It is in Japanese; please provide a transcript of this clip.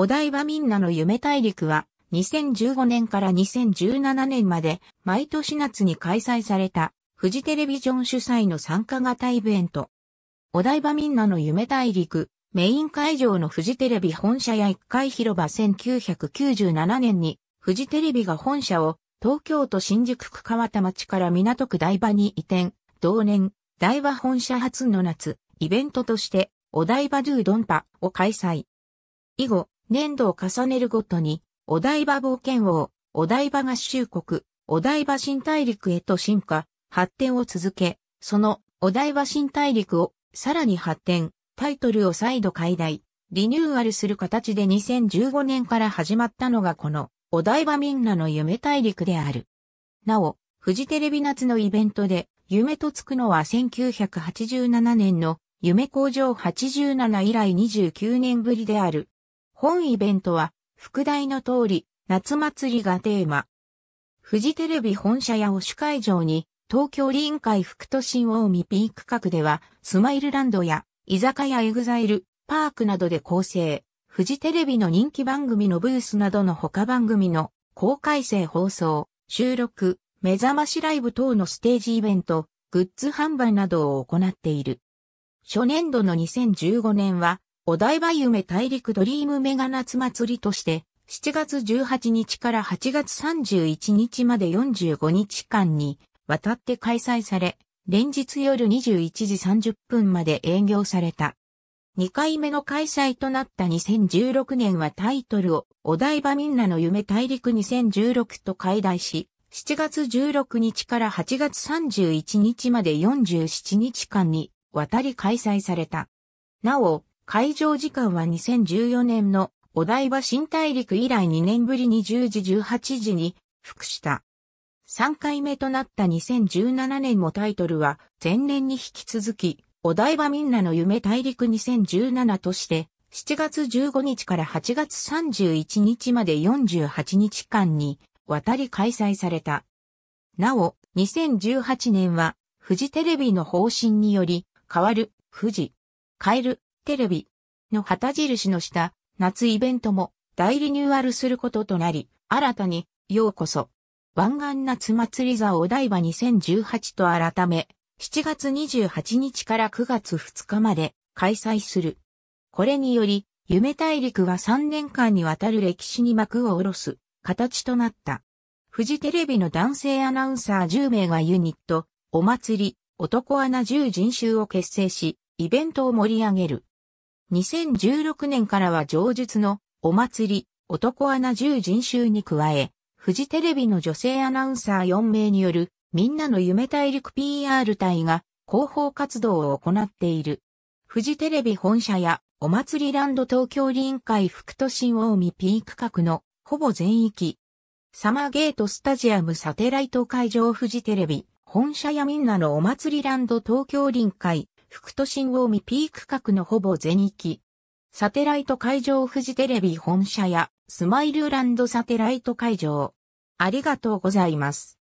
お台場みんなの夢大陸は、2015年から2017年まで、毎年夏に開催された、フジテレビジョン主催の参加型イベント。お台場みんなの夢大陸、メイン会場のフジテレビ本社や1階広場1997年に、フジテレビが本社を、東京都新宿区川田町から港区台場に移転、同年、台場本社初の夏、イベントとして、お台場ドゥドンパを開催。以後、年度を重ねるごとに、お台場冒険王、お台場合衆国、お台場新大陸へと進化、発展を続け、そのお台場新大陸をさらに発展、タイトルを再度解題、リニューアルする形で2015年から始まったのがこのお台場みんなの夢大陸である。なお、フジテレビ夏のイベントで夢とつくのは1987年の夢工場87以来29年ぶりである。本イベントは、副題の通り、夏祭りがテーマ。富士テレビ本社やし会場に、東京臨海副都心大海ピーク区では、スマイルランドや、居酒屋エグザイル、パークなどで構成、富士テレビの人気番組のブースなどの他番組の公開生放送、収録、目覚ましライブ等のステージイベント、グッズ販売などを行っている。初年度の2015年は、お台場夢大陸ドリームメガ夏祭りとして、7月18日から8月31日まで45日間にわたって開催され、連日夜21時30分まで営業された。2回目の開催となった2016年はタイトルをお台場みんなの夢大陸2016と解題し、7月16日から8月31日まで47日間に渡り開催された。なお、会場時間は2014年のお台場新大陸以来2年ぶりに10時18時に復した。3回目となった2017年もタイトルは前年に引き続き、お台場みんなの夢大陸2017として、7月15日から8月31日まで48日間に渡り開催された。なお、2018年は、富士テレビの方針により、変わる、富士、変える、テレビの旗印の下、夏イベントも大リニューアルすることとなり、新たに、ようこそ、湾岸夏祭り座お台場2018と改め、7月28日から9月2日まで開催する。これにより、夢大陸は3年間にわたる歴史に幕を下ろす形となった。フジテレビの男性アナウンサー10名がユニット、お祭り、男穴10人衆を結成し、イベントを盛り上げる。2016年からは上述のお祭り、男アナ10人衆に加え、フジテレビの女性アナウンサー4名によるみんなの夢大陸 PR 隊が広報活動を行っている。フジテレビ本社やお祭りランド東京臨海副都心大見ピー区画のほぼ全域。サマーゲートスタジアムサテライト会場フジテレビ本社やみんなのお祭りランド東京臨海副都心大見ピーク角のほぼ全域。サテライト会場フジテレビ本社やスマイルランドサテライト会場。ありがとうございます。